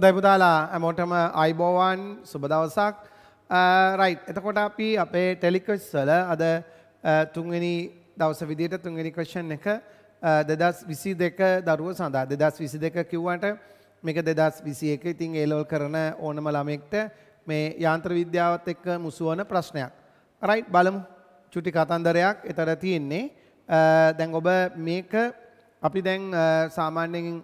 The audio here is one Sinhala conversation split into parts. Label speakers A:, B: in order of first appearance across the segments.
A: හොඳයි පුතාලා හැමෝටම අයිබෝවන් සුබ දවසක්. රයිට්. එතකොට අපි අපේ ටෙලිකස් වල අද තුන්වෙනි දවස විදියට තුන්වෙනි ක්වෙස්චන් එක 2022 දරුවෝ සඳහා 2022 කිව්වට මේක 2021 ඉතින් ඒ ලෙවල් කරන ඕනම ළමෙක්ට මේ යාන්ත්‍ර විද්‍යාවත් එක්ක මුසු වන ප්‍රශ්නයක්. රයිට් බලමු. චුටි කතන්දරයක් එතන තියෙන්නේ. දැන් ඔබ මේක අපි දැන් සාමාන්‍යයෙන්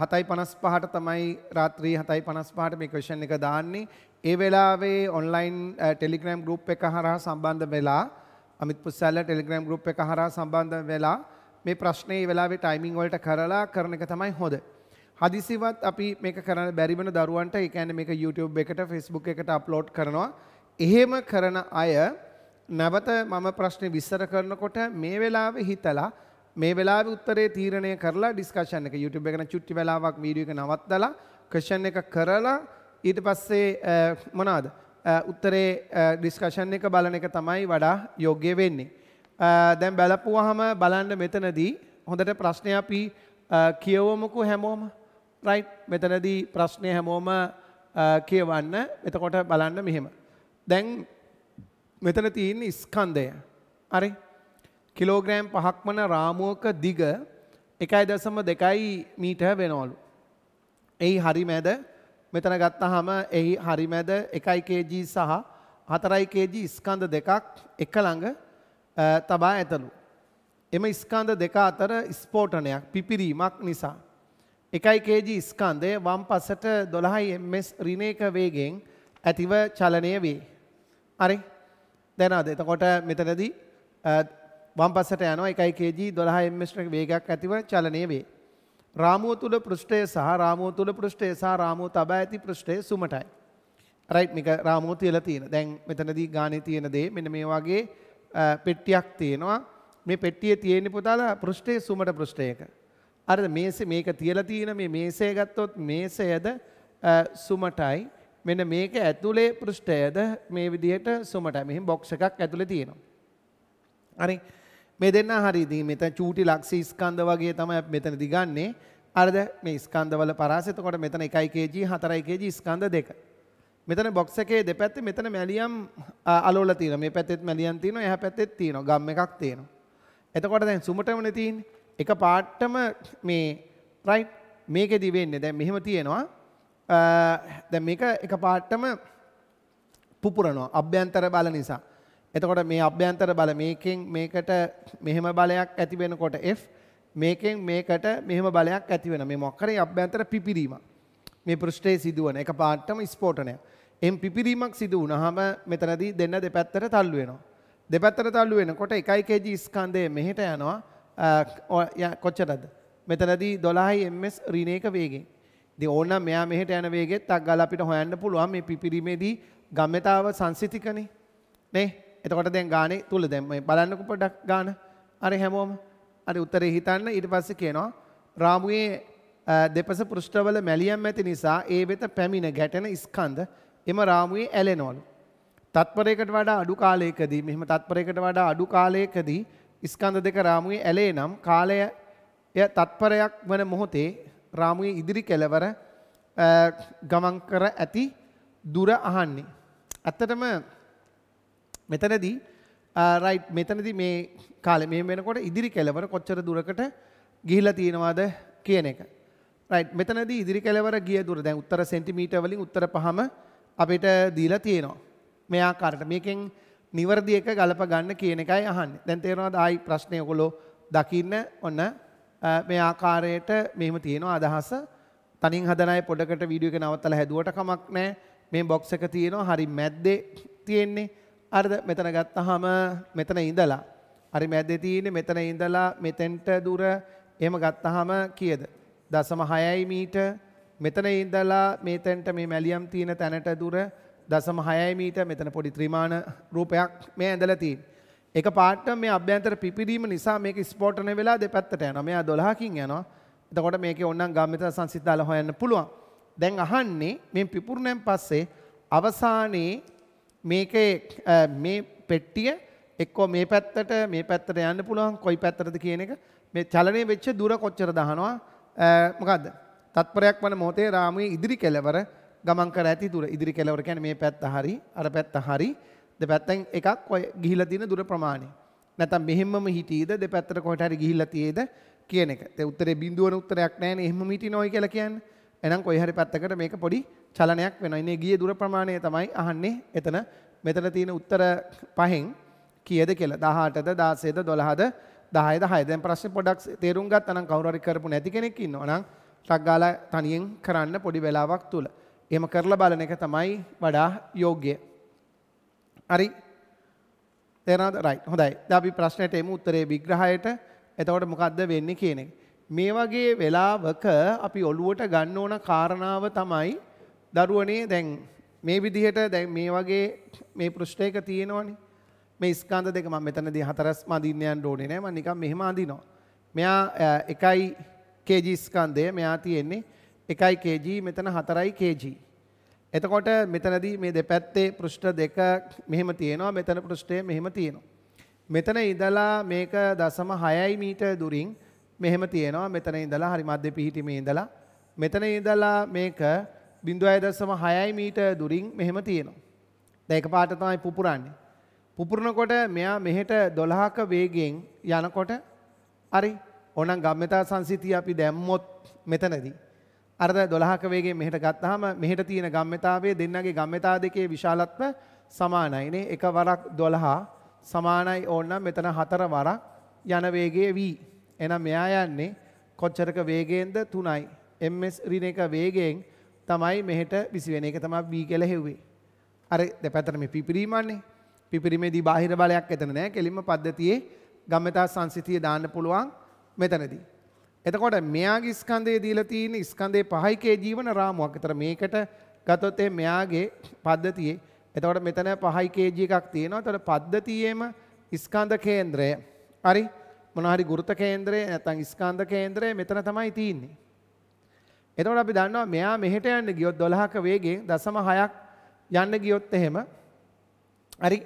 A: හතයි පනස් පහට තමයි රාත්‍රී හතයි පනස් පහට මේ ක්වෂන් එක දාන්නේ ඒ වෙලාවේ ඔන්ලයින් ටෙලිග්‍රම් ගරුප් එක හරහා සම්බන්ධ වෙලා අමිත් පුස්සල්ල ටෙලිග්‍රම් ගරුප් එක හරහා සම්බන්ධ වෙලා මේ ප්‍රශ්නේ වෙලාවේ ටයිමිං වලට කරලා කරන එක තමයි හොඳ. හදිසිවත් අපි මේක කරන්න බැරි වෙන දරුවන්ට ඒ කියන්නේ මේක YouTube එකට Facebook එකට අප්ලෝඩ් කරනවා. එහෙම කරන අය නැවත මම ප්‍රශ්නේ විස්තර කරනකොට මේ වෙලාවේ හිතලා මේ වෙලාවේ උත්තරේ තීරණය කරලා ඩිස්කෂන් එක YouTube එකන චුට්ටි වෙලාවක් වීඩියෝ එක නවත්තලා ක්වෙස්චන් එක කරලා ඊට පස්සේ මොනවාද උත්තරේ ඩිස්කෂන් එක බලන එක තමයි වඩා යෝග්‍ය වෙන්නේ. දැන් බලපුවාම බලන්න මෙතනදී හොඳට ප්‍රශ්නය අපි කියවමුකු හැමෝම රයිට් මෙතනදී ප්‍රශ්නය හැමෝම කියවන්න එතකොට බලන්න මෙහෙම. දැන් මෙතන තියන් ස්කන්දය. අරි කිලෝග්‍රෑම් පහක් වන රාමුවක දිග එකයි දසම දෙකයි මීටර් වෙනවලු. එහි හරිමැද මෙතන ගත්තහම එහි හරිමැද 1 kg සහ 4 kg ස්කන්ධ දෙකක් එක ළඟ තබා ඇතලු. එම ස්කන්ධ දෙක අතර ස්පෝටනයක් පිපිරීමක් නිසා 1 kg ස්කන්ධය වම් පසට 12 ms ඍණේක වේගයෙන් ඇතිව චලනය වේ. හරි. දැනවද? එතකොට මෙතනදී වම් පසට යනවා 1 kg 12 ms වේගයක් ඇතිව චලනය වේ. රාමුව තුල පෘෂ්ඨය සහ රාමුව තුල පෘෂ්ඨය සහ රාමුව තබා ඇති පෘෂ්ඨය සුමටයි. රයිට් මේක රාමුව තියලා තියෙන. දැන් මෙතනදී ගානේ තියෙන දේ මෙන්න මේ වගේ පෙට්ටියක් තියෙනවා. මේ පෙට්ටියේ තියෙන පුතාලා පෘෂ්ඨයේ සුමට පෘෂ්ඨයක. හරිද මේසේ මේක තියලා තියෙන මේ මේසය ගත්තොත් මේසයද සුමටයි. මෙන්න මේක ඇතුලේ පෘෂ්ඨයද මේ විදිහට සුමටයි. මෙහෙම බොක්ස් එකක් ඇතුලේ තියෙනවා. හරි මේ දෙන්න හරිදී මෙත චූටි ලක්ෂ ස්කන්ධ වගේ තමයි මෙතන දිගන්නේ අරද මේ ස්කන්ධවල පරාසය එතකොට මෙතන 1 kg 4 kg ස්කන්ධ දෙක මෙතන බොක්ස් එකේ දෙපැත්තේ මෙතන මැලියම් අලවල තියෙනවා මේ පැත්තෙත් මැලියම් තියෙනවා එහා පැත්තෙත් තියෙනවා ගම් එකක් තියෙනවා එතකොට දැන් සුමටමනේ තියෙන්නේ එක පාටම මේ රයිට් මේකෙදි වෙන්නේ දැන් මෙහෙම තියෙනවා දැන් මේක එක පාටම පුපුරනවා අභ්‍යන්තර බල නිසා එතකොට මේ අභ්‍යන්තර බල මේකෙන් මේකට මෙහෙම බලයක් ඇති වෙනකොට F මේකෙන් මේකට මෙහෙම බලයක් ඇති වෙන මේ මොක්කරේ අභ්‍යන්තර පිපිරීම මේ පෘෂ්ඨයේ සිදුවන එක පාටම ස්පෝටනය එම් පිපිරීමක් සිදු වුණාම මෙතනදී දෙන්න දෙපැත්තට තල්ලු වෙනවා දෙපැත්තට තල්ලු වෙනකොට 1 kg ස්කන්ධය මෙහෙට යනවා කොච්චරද මෙතනදී 12 ms ඍණේක වේගෙන් ඉතින් ඕනනම් මෙයා මෙහෙට යන වේගෙත් අක් ගාලා අපිට හොයන්න පුළුවන් මේ පිපිරීමේදී ගම්‍යතාව සංසිතිකනේ නේ එතකොට දැන් ගානේ තුල දැන් මේ බලන්නකො පොඩ්ඩක් ගාන. හරි හැමෝම. හරි උත්තරේ හිතන්න ඊට පස්සේ කියනවා රාමුවේ දෙපස පෘෂ්ඨවල මැලියම් ඇති නිසා ඒ වෙත පැමිණ ගැටෙන ස්කන්ධ එම රාමුවේ ඇලෙනවලු. තත්පරයකට වඩා අඩු කාලයකදී මෙහෙම තත්පරයකට වඩා අඩු කාලයකදී ස්කන්ධ දෙක රාමුවේ ඇලේ නම් කාලය එය තත්පරයක් වන මොහොතේ රාමුවේ ඉදිරි කෙළවර ගමන් කර ඇති දුර අහන්නේ. ඇත්තටම මෙතනදී රයි් මෙතනද මේ කාල මේ වෙනකොට ඉදිරි කෙලවර කොච්චර දුරකට ගිහිල තියෙනවාද කියන එක. රයි් මෙතනද ඉදිරි කෙලවර ගිය දුර දැන් උත්තර සෙන්ටිමීට වලින් උත්තර පහම අපිට දීලා තියෙනවා. මෙයා කරට මේකෙන් නිවර්දි එක ගලප ගන්න කියන එකයි අහන්න දැන් තේරවා දායි ප්‍රශ්නය කොලෝ දකින්න ඔන්න මේ ආකාරයට මෙම තියෙනවා අදහස තනින් හදනයි පොඩකට වීඩියක නවත්තල හැදුවට කමක් නෑ මේ බොක්ස එක තියෙනවා හරි මැද්දේ තියෙන්නේ අරද මෙතන ගත්තහම මෙතන ඉඳලා හරි මැද්දේ තියෙන්නේ මෙතන ඉඳලා මෙතෙන්ට දුර එහෙම ගත්තහම කීයද? දශම 6යි මීටර් මෙතන ඉඳලා මෙතෙන්ට මේ මැලියම් තියෙන තැනට දුර දශම 6යි මීටර් මෙතන පොඩි ත්‍රිමාණ රූපයක් මේ ඇඳලා තියෙන්නේ. එක පාට මේ අභ්‍යන්තර පිපිරීම නිසා මේක ස්පෝටන වෙලා දෙපැත්තට යනවා. මෙයා 12කින් යනවා. එතකොට මේකේ ඕනනම් ගම්මිත සංසිද්ධාල හොයන්න පුළුවන්. දැන් අහන්නේ මේ පිපුරුණෙන් පස්සේ අවසානයේ මේකේ මේ පෙට්ටිය එක්කෝ මේ පැත්තට මේ පැත්තට යන්න පුළුවන් කොයි පැත්තටද කියන එක මේ චලනය වෙච්ච දුර කොච්චර දහනවා මොකද්ද තත්පරයක් වන මොහොතේ රාමුවේ ඉදිරි කෙළවර ගමන් කර ඇති දුර ඉදිරි කෙළවර කියන්නේ මේ පැත්ත හරි අර පැත්ත හරි දෙපැත්තෙන් එකක් ඔය ගිහිලා තියෙන දුර ප්‍රමාණය නැත්නම් මෙහෙම්මම හිටියේද දෙපැත්තට කොහෙට හරි ගිහිලා තියේද කියන එක. ඒ උත්තරේ බිඳුවන උත්තරයක් නැහැ නේ එහෙම්ම හිටිනෝයි කියලා කියන්නේ. එහෙනම් කොයි හරි පැත්තකට මේක පොඩි චලනයක් වෙනවා. ඉන්නේ ගියේ දුර ප්‍රමාණය තමයි අහන්නේ එතන මෙතන තියෙන උත්තර පහෙන් කීයද කියලා. 18ද 16ද 12ද 10ද 6ද. දැන් ප්‍රශ්නේ පොඩ්ඩක් තේරුම් ගත්තා නම් කවුරු හරි කරපු නැති කෙනෙක් ඉන්නවා නම් ටක් ගාලා තනියෙන් කරන්න පොඩි වෙලාවක් තුල. එහෙම කරලා බලන එක තමයි වඩා යෝග්‍ය. හරි. තේරෙනවද? right. හොඳයි. දැන් අපි ප්‍රශ්නෙට එමු උත්තරේ විග්‍රහයට. එතකොට මොකද්ද වෙන්නේ කියන එක. මේ වගේ වෙලාවක අපි ඔළුවට ගන්න ඕන කාරණාව තමයි දරුවනේ දැන් මේ විදිහට දැන් මේ වගේ මේ පෘෂ්ඨයක තියෙනවනේ මේ ස්කන්ධ දෙක මම මෙතනදී හතරස් මඳින්න යන්න ඕනේ නෑ මම නිකන් මෙහෙම අඳිනවා මෙයා එකයි kg ස්කන්ධය මෙයා තියෙන්නේ එකයි kg මෙතන හතරයි kg එතකොට මෙතනදී මේ දෙපැත්තේ පෘෂ්ඨ දෙක මෙහෙම තියෙනවා මෙතන පෘෂ්ඨය මෙහෙම තියෙනවා මෙතන ඉඳලා මේක 0.6 මීටර දුරින් මෙහෙම තියෙනවා මෙතන ඉඳලා හරි මධ්‍ය පිහිටීමේ ඉඳලා මෙතන ඉඳලා මේක 0.6 මීටර් දුරින් මෙහෙම තියෙනවා. දැන් එකපාරට තමයි පුපුරන්නේ. පුපුරනකොට මෙයා මෙහෙට 12ක වේගයෙන් යනකොට හරි ඕනම් ගම්මතා සංසිතිය අපි දැම්මොත් මෙතනදී අර 12ක වේගයෙන් මෙහෙට ගත්තාම මෙහෙට තියෙන ගම්මතාවයේ දෙන්නගේ ගම්මතා දෙකේ විශාලත්වය සමානයි නේ එකවරක් 12 සමානයි ඕනම් මෙතන හතර වරක් යන වේගය වී එහෙනම් මෙයා යන්නේ කොච්චරක වේගයෙන්ද 3යි. MS ඍණ එක වේගයෙන් තමයි මෙහෙට 20 වෙන එක තමයි B කියලා හෙව්වේ. අර දෙපැත්තට මේ පිපිරීමන්නේ. පිපිරීමේදී බාහිර බලයක් එතන නෑ. කෙලින්ම පද්ධතියේ ගම්මතා සංසිතිය දාන්න පුළුවන් මෙතනදී. එතකොට මෙයාගේ ස්කන්ධයේ දීලා තියෙන ස්කන්ධේ 5කේ ජීවන රාමුවක්. ඒතර මේකට ගත්තොත් එහේ මෙයාගේ පද්ධතියේ එතකොට මෙතන 5kg එකක් තියෙනවා. එතකොට පද්ධතියේම ස්කන්ධ කේන්ද්‍රය. හරි. මොනහරි ගුරුත කේන්ද්‍රය නැත්නම් ස්කන්ධ කේන්ද්‍රය මෙතන තමයි තියෙන්නේ. එතකොට අපි දන්නවා මෙයා මෙහෙට යන්න ගියොත් 12ක වේගයෙන් දශම 6ක් යන්න ගියොත් එහෙම හරි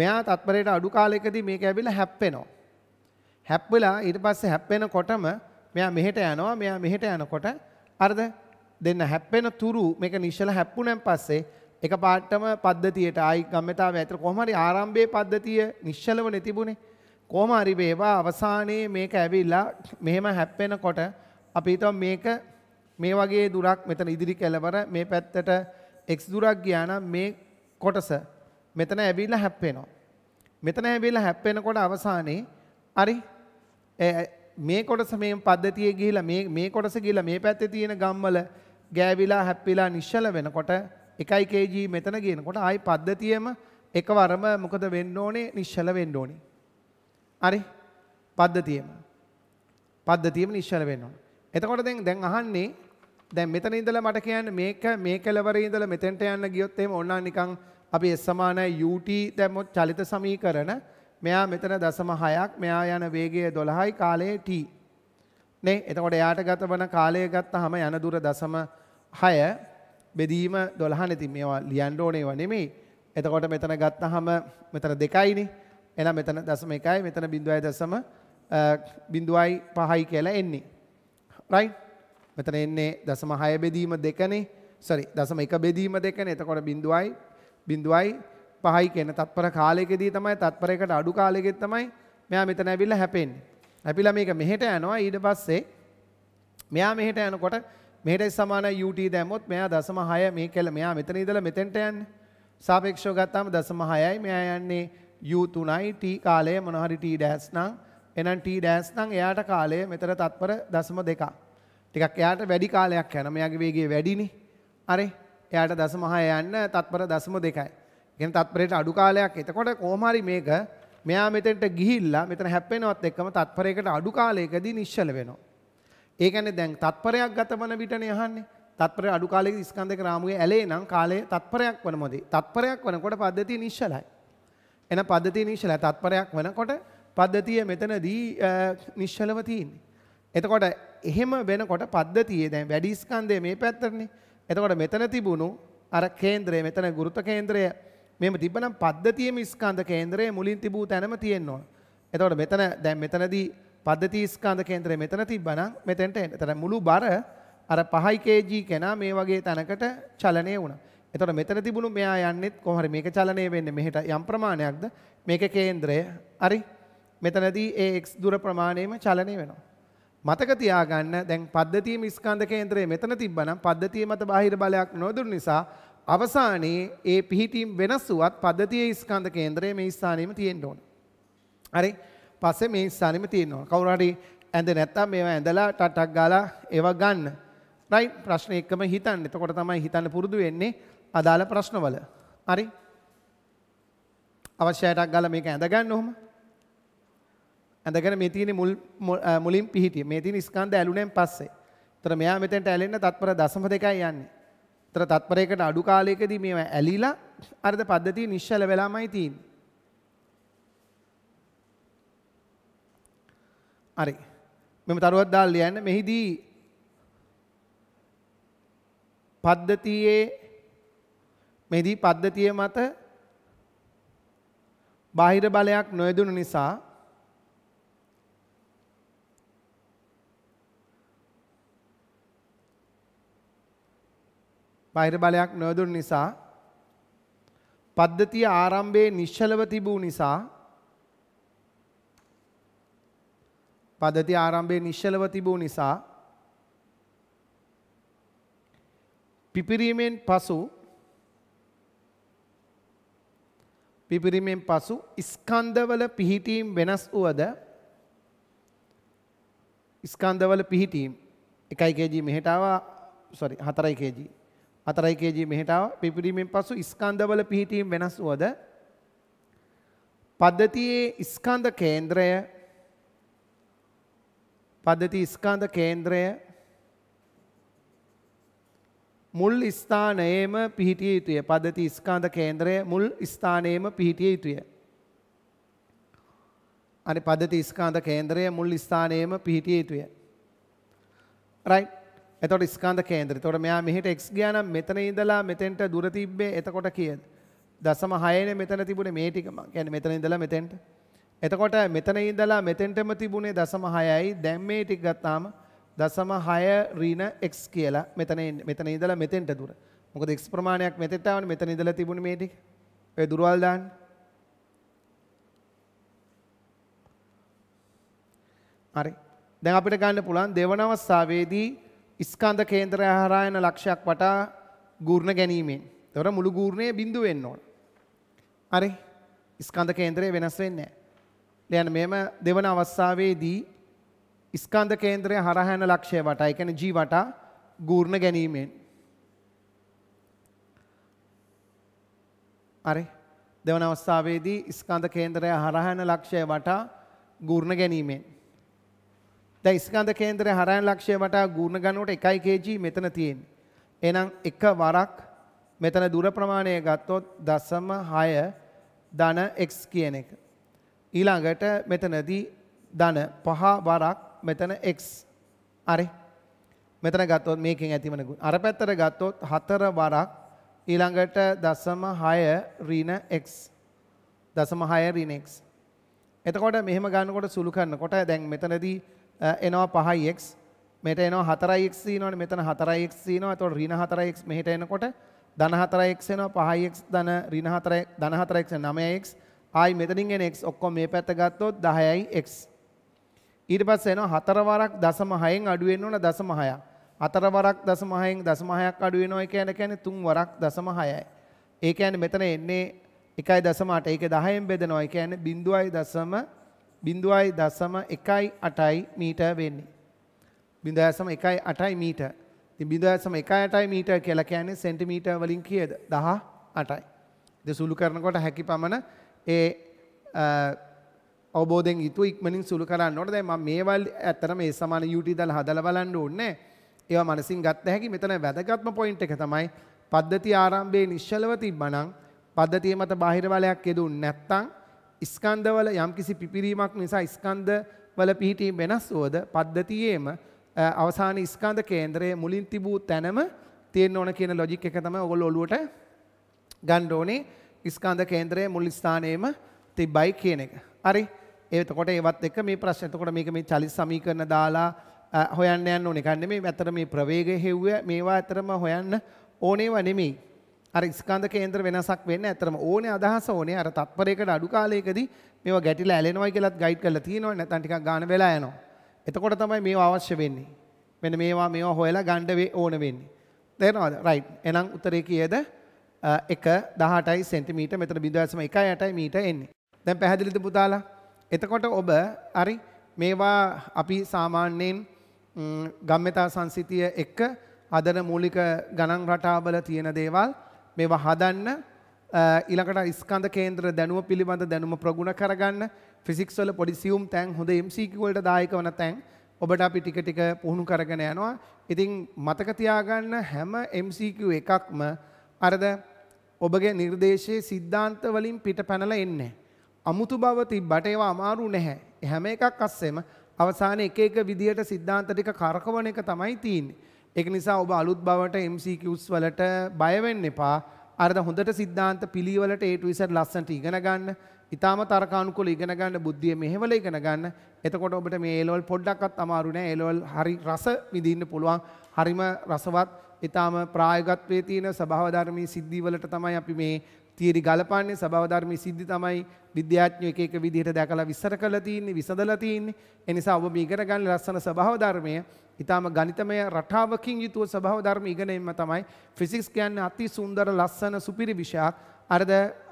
A: මෙයා තත්පරයට අඩු කාලයකදී මේක ඇවිල්ලා හැප්පෙනවා. හැප්පලා ඊට පස්සේ හැප්පෙනකොටම මෙයා මෙහෙට යනවා මෙයා මෙහෙට යනකොට අරද දෙන්න හැප්පෙන තුරු මේක නිශ්චල හැප්පුණන් පස්සේ එක පාටම පද්ධතියට ආයි ගම්මතාව ඇතර කොහොම හරි ආරම්භයේ පද්ධතිය නිශ්චලව නැතිබුණේ කොහොම හරි වේවා අවසානයේ මේක ඇවිල්ලා මෙහෙම හැප්පෙනකොට අපි හිතමු මේක මේ වගේ දුරක් මෙතන ඉදිරි කෙළවර මේ පැත්තට x දුරක් ගියා නම් මේ කොටස මෙතන ඇවිල්ලා හැප්පෙනවා. මෙතන ඇවිල්ලා හැප්පෙනකොට අවසානයේ හරි මේ කොටස මේ පද්ධතියේ ගිහිලා මේ මේ කොටස ගිහිලා මේ පැත්තේ තියෙන ගම්වල ගෑවිලා හැප්පිලා නිශ්චල වෙනකොට 1 kg මෙතන ගිනකොට ආයි පද්ධතියෙම එකවරම මොකද වෙන්න ඕනේ නිශ්චල වෙන්න ඕනේ. හරි පද්ධතියම. පද්ධතියම නිශ්චල වෙන්න ඕන. එතකොට දැන් දැන් අහන්නේ දැන් මෙතන ඉඳලා මට කියන්නේ මේක මේ කෙළවරේ ඉඳලා මෙතෙන්ට යන්න ගියොත් එහෙම ඕන නිකන් අපි S සමානයි UT දැම්මොත් චලිත සමීකරණ මෙයා මෙතන දශම 6ක් මෙයා යන වේගය 12යි කාලය t නේ එතකොට එයාට ගත වන කාලය ගත්තහම යන දුර දශම 6 බෙදීම 12 නැති මේවා ලියන්න ඕනේ ඒවා නෙමෙයි එතකොට මෙතන ගත්තහම මෙතන දෙකයිනේ එනම් මෙතන දශම එකයි මෙතන බිඳුවයි දශම බිඳුවයි පහයි කියලා එන්නේ. රයිට්? මෙතන එන්නේ දශම 6 බෙදීම දෙකනේ. සෝරි දශම 1 බෙදීම දෙකනේ. එතකොට බිඳුවයි බිඳුවයි පහයි කියන තත්පර කාලයකදී තමයි තත්පරයකට අඩු කාලයකදී තමයි මෙයා මෙතන ඇවිල්ලා හැපෙන්නේ. හැපිලා මේක මෙහෙට යනවා ඊට පස්සේ මෙයා මෙහෙට යනකොට මෙහෙට සමානයි UT දැම්මොත් මෙයා 0.6 මේ කියලා මෙයා මෙතන ඉඳලා මෙතෙන්ට යන්නේ. සාපේක්ෂව ගත්තාම 0.6යි මෙයා යන්නේ 0.6 U තුනයි T කාලය මොනහරි T ඩෑස් නම් එහෙනම් T ඩෑස් නම් එයාට කාලය මෙතන තත්පර දශම දෙකක්. ටිකක් එයාට වැඩි කාලයක් යන මෙයාගේ වේගය වැඩිනේ. හරි. එයාට දශම 6 යන්න තත්පර දශම දෙකයි. කියන්නේ තත්පරයට අඩු කාලයක්. එතකොට කොහොම හරි මේක මෙයා මෙතෙන්ට ගිහිල්ලා මෙතන හැප්පෙනවත් එක්කම තත්පරයකට අඩු කාලයකදී නිශ්චල වෙනවා. ඒ කියන්නේ දැන් තත්පරයක් ගතවන විටනේ අහන්නේ. තත්පරය අඩු කාලයක ස්කන්ධක රාමුවේ ඇලේ නම් කාලය තත්පරයක් වන මොදි. තත්පරයක් වනකොට පද්ධතිය නිශ්චලයි. එන පද්ධතිය නිශ්චල තත්පරයක් වනකොට පද්ධතිය මෙතනදී නිශ්චලව තියෙන්නේ. එතකොට එහෙම වෙනකොට පද්ධතියේ දැන් වැඩි ස්කන්ධය මේ පැත්තටනේ. එතකොට මෙතන තිබුණු අර කේන්ද්‍රය මෙතන ගුරුත්ව කේන්ද්‍රය මෙහෙම තිබ්බනම් පද්ධතියේම ස්කන්ධ කේන්ද්‍රය මුලින් තිබූ තැනම තියෙන්න ඕන. එතකොට මෙතන දැන් මෙතනදී පද්ධති ස්කන්ධ කේන්ද්‍රය මෙතන තිබ්බනම් මෙතෙන්ට එන්න. එතන මුළු බර අර 5 kg කෙනා මේ වගේ තැනකට චලනය වුණා. එතකොට මෙතන තිබුණු මෙයා යන්නෙත් කොහොම හරි මේක චලනය වෙන්නේ මෙහෙට යම් ප්‍රමාණයක්ද මේක කේන්ද්‍රය හරි මෙතනදී ඒ x දුර ප්‍රමාණයම චලනය වෙනවා මතක තියාගන්න දැන් පද්ධතියම ස්කන්ධ කේන්ද්‍රය මෙතන තිබ්බනම් පද්ධතිය මත බාහිර බලයක් නොදුන් නිසා අවසානයේ ඒ පිහිටීම් වෙනස් වුවත් පද්ධතියේ ස්කන්ධ කේන්ද්‍රය මේ ස්ථානෙම තියෙන්න ඕන හරි පස්සේ මේ ස්ථානෙම තියෙන්න ඕන කවුරු හරි ඇඳ නැත්තම් මේවා ඇඳලා ටටක් ගාලා ඒවා ගන්න රයිට් ප්‍රශ්නේ එකම හිතන්න එතකොට තමයි හිතන්න පුරුදු වෙන්නේ අදාළ ප්‍රශ්නවල. හරි? අවශ්‍යයටක් ගාලා මේක ඇඳ ගන්න ඔහම. ඇඳගෙන මේ තියෙන මුල් මුලින් පිහිටිය. මේ තියෙන ස්කන්ධ ඇලුනෙන් පස්සේ. ඒතර මෙයා මෙතෙන්ට ඇලෙන්න තත්පර 0.2යි යන්නේ. ඒතර තත්පරයකට අඩු කාලයකදී මේ ඇලිලා අරද පද්ධතිය නිශ්චල වෙලාමයි තියෙන්නේ. හරි. මෙම තරුවක් දාලා ලියන්න. මෙහිදී පද්ධතියේ මෙහිදී පද්ධතිය මත බාහිර බලයක් නොයදුණු නිසා බාහිර බලයක් නොයදුණු නිසා පද්ධතිය ආරම්භයේ නිශ්චලව තිබූ නිසා පද්ධතිය ආරම්භයේ නිශ්චලව තිබූ නිසා පිපිරීමෙන් පසු පිපිරීමෙන් පසු ස්කන්ධවල පිහිටීම් වෙනස් වුවද ස්කන්ධවල පිහිටීම් 1 kg මෙහෙට ආවා sorry 4 kg 4 kg මෙහෙට ආවා පිපිරීමෙන් පසු ස්කන්ධවල පිහිටීම් වෙනස් වුවද පද්ධතියේ ස්කන්ධ කේන්ද්‍රය පද්ධති ස්කන්ධ කේන්ද්‍රය මුල් ස්ථානයේම පිහිටිය යුතුය. පද්ධති ස්කන්ධ කේන්ද්‍රය මුල් ස්ථානයේම පිහිටිය යුතුය. අනි පද්ධති ස්කන්ධ කේන්ද්‍රය මුල් ස්ථානයේම පිහිටිය යුතුය. රයිට්. එතකොට ස්කන්ධ කේන්ද්‍රය. එතකොට මෙයා මෙහෙට x ගියා නම් මෙතන ඉඳලා මෙතෙන්ට දුර තිබ්බේ එතකොට කීයද? 0.6නේ මෙතන තිබුණේ මේ ටික. කියන්නේ මෙතන ඉඳලා මෙතෙන්ට. එතකොට මෙතන ඉඳලා මෙතෙන්ටම තිබුණේ 0.6යි. දැන් මේ ටික ගත්තාම 0.6 දසම 6 ඍණ x කියලා මෙතන මෙතන ඉඳලා මෙතෙන්ට දුර. මොකද x ප්‍රමාණයක් මෙතෙන්ට ආවනේ මෙතන ඉඳලා තිබුණේ මේ ටික. ඔය දුරවල් දාන්න. හරි. දැන් අපිට ගන්න පුළුවන් දෙවන අවස්ථාවේදී ස්කන්ධ කේන්ද්‍රය හරහා යන ලක්ෂයක් වටා ගූර්ණ ගැනීමෙන්. ඒතර මුළු ගූර්ණය බිඳු වෙන්න ඕන. හරි. ස්කන්ධ කේන්ද්‍රය වෙනස් වෙන්නේ නැහැ. මෙයන් මේම දෙවන අවස්ථාවේදී ස්කන්ධ කේන්ද්‍රය හරහා යන ලක්ෂය වටා, ඒ කියන්නේ G වටා ගූර්ණ ගැනීමෙන්. හරි. දෙවන අවස්ථාවේදී ස්කන්ධ කේන්ද්‍රය හරහා යන ලක්ෂය වටා ගූර්ණ ගැනීමෙන්. දැන් ස්කන්ධ කේන්ද්‍රය හරහා යන ලක්ෂය වටා ගූර්ණ ගන්නකොට 1 kg මෙතන තියෙන්නේ. එහෙනම් එක වරක් මෙතන දුර ප්‍රමාණය ගත්තොත් 0.6 ධන x කියන එක. ඊළඟට මෙතනදී ධන 5 වරක් මෙතන x හරි මෙතන ගත්තොත් මේකෙන් ඇතිවන ගුණ අර පැත්තට ගත්තොත් හතර වරක් ඊළඟට දශම 6 ඍණ x දශම 6 ඍණ x එතකොට මෙහෙම ගන්නකොට සුළු කරනකොට දැන් මෙතනදී එනවා 5x මෙට එනවා 4x තියෙනවනේ මෙතන 4x තියෙනවා එතකොට ඍණ 4x මෙහෙට එනකොට ධන 4x එනවා 5x ධන ඍණ 4 ධන 4x 9x ආයි මෙතනින් එන x ඔක්කොම මේ පැත්ත ගත්තොත් 10යි x ඊට පස්සේ එනවා හතර වරක් දශම 6න් අඩු වෙන්න ඕන දශම 6ක්. හතර වරක් දශම 6න් දශම 6ක් අඩු වෙනවා කියන්නේ කියන්නේ තුන් වරක් දශම 6යි. ඒ කියන්නේ මෙතන එන්නේ 1.8 ඒක 10ෙන් බෙදනවා. ඒ කියන්නේ 0.0.18යි මීටර් වෙන්නේ. 0.18යි මීටර්. ඉතින් 0.18යි මීටර් කියලා කියන්නේ සෙන්ටිමීටර් වලින් කීයද? 18යි. ඉතින් සුළු කරනකොට හැකි පමණ ඒ අවබෝධෙන් යුතු ඉක්මනින් සුළු කරන්න ඕන දැන් මම මේවල් ඇත්තටම ඒ සමාන UT දාලා හදලා බලන්න ඕනේ. ඒවා මනසින් ගත්ත හැකි මෙතන වැදගත්ම පොයින්ට් එක තමයි පද්ධති ආරම්භයේ නිශ්චලව තිබ්බනම් පද්ධතිය මත බාහිර බලයක් යෙදුන්නේ නැත්නම් ස්කන්ධවල යම්කිසි පිපිරීමක් නිසා ස්කන්ධවල පිහිටීම වෙනස් වුවද පද්ධතියේම අවසාන ස්කන්ධ කේන්ද්‍රයේ මුලින් තිබූ තැනම තියෙන්න ඕන කියන ලොජික් එක තමයි ඔයගොල්ලෝ ඔළුවට ගන්න ඕනේ ස්කන්ධ කේන්ද්‍රයේ මුල් ස්ථානයේම තිබයි කියන එක. හරි. ඒතකොට ඒවත් එක මේ ප්‍රශ්න එතකොට මේක මේ චලිත සමීකරණ දාලා හොයන්න යන්න ඕනේ ගන්න මේ ඇතර මේ ප්‍රවේගය හෙව්ව මේවා ඇතරම හොයන්න ඕනේව නෙමෙයි අර ස්කන්ධ කේන්ද්‍ර වෙනසක් වෙන්න ඇතරම ඕනේ අදහස ඕනේ අර තත්පරයකට අඩු කාලයකදී මේවා ගැටිලා ඇලෙනවා කියලාත් ගයිඩ් කරලා තියෙනවා නැත්නම් ටිකක් ගාන වෙලා යනවා එතකොට තමයි මේවා අවශ්‍ය වෙන්නේ මෙන්න මේවා මේවා හොයලා ගණ්ඩ ඕන වෙන්නේ. තේරෙනවද? රයිට්. එහෙනම් උත්තරේ කීයද? 1 18යි සෙන්ටිමීටර. මෙතන 0.1 8යි මීටර එන්නේ. දැන් පැහැදිලිද පුතාලා? එතකොට ඔබ අරි මේවා අපි සාමාන්‍යයෙන් ගම්මතා සංසිතිය එක්ක හදන මූලික ගණන් රටාවල තියෙන දේවල් මේවා හදන්න ඊළඟට ස්කන්ධ කේන්ද්‍ර දැනුම පිළිබඳ දැනුම ප්‍රගුණ කරගන්න ෆිසික්ස් වල පොඩි සියුම් තැන් හොඳ MCQ වලට දායක වන තැන් ඔබට අපි ටික ටික පුහුණු කරගෙන යනවා. ඉතින් මතක තියාගන්න හැම MCQ එකක්ම අරද ඔබගේ නිර්දේශයේ සිද්ධාන්ත වලින් පිට පැනලා එන්නේ. අමුතු බව තිබ්බට ඒවා අමාරු නැහැ. හැම එකක් අස්සෙම අවසානයේ එක එක විදියට સિદ્ધාන්ත ටික කරකවන එක තමයි තියෙන්නේ. ඒක නිසා ඔබ අලුත් බවට MCQs වලට බය වෙන්න එපා. අරද හොඳට සිද්ධාන්ත පිළිවෙලට A to Z ලස්සනට ඉගෙන ගන්න. ඊටාම තර්කානුකූල ඉගෙන ගන්න, බුද්ධිය මෙහෙවල ඉගෙන ගන්න. එතකොට ඔබට මේ A level පොඩ්ඩක්වත් අමාරු නෑ. A level හරි රස විඳින්න පුළුවන්. හරිම රසවත්. ඊටාම ප්‍රායෝගිකත්වයේ තියෙන ස්වභාව ධර්මී සිද්ධි වලට තමයි අපි මේ තියරි ගලපන්නේ සභාව ධර්මයේ සිද්ධි තමයි විද්‍යාඥයෝ එක එක විදිහට දැකලා විස්තර කරලා තින්නේ විසඳලා තින්නේ ඒ නිසා ඔබ මේ ඉගෙන ගන්න ලස්සන සභාව ධර්මය ඊටාම ගණිතමය රටාවකින් යුතුව සභාව ධර්ම ඉගෙනීම තමයි ෆිසික්ස් කියන්නේ අති සුන්දර ලස්සන සුපිරි විෂයක් අරද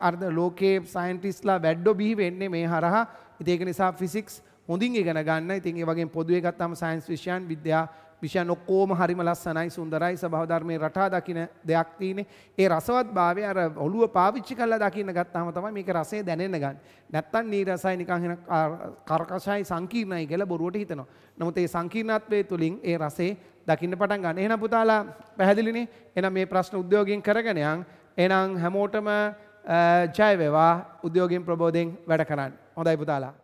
A: අර්ධ ලෝකයේ සයින්ටිස්ලා වැඩ්ඩෝ බිහි වෙන්නේ මේ හරහා ඉතින් ඒක නිසා ෆිසික්ස් හොඳින් ඉගෙන ගන්න. ඉතින් ඒ වගේම පොදුවේ ගත්තාම සයන්ස් විෂයන් විද්‍යා විෂයන් ඔක්කෝම හරිම ලස්සනයි සුන්දරයි සභාධර්මය රටා දකින දෙයක් තියනෙ ඒ රසවත් භාවය අර ඔලුව පාවිච්චි කල්ල දකින්න ගත්තාම තමයි මේක රසේ දැනෙන ගන්න නැත්තන් නීරසයි නිකංහෙන කර්කශයි සංකීර්ණයි කියල බොරුවට හිතනවා. නමුත් ඒ සංකීර්ණත්වය තුළින් ඒ රසේ දකින්න පටන් ගන්න එහෙන පුතාලා පැහැදිලිනේ එනම් මේ ප්‍රශ්න උද්‍යෝගින් කරගෙනයන් එනම් හැමෝටම ජයවේවා උද්‍යෝගින් ප්‍රබෝධයෙන් වැඩ කරන්න හොඳයි පුතාලා.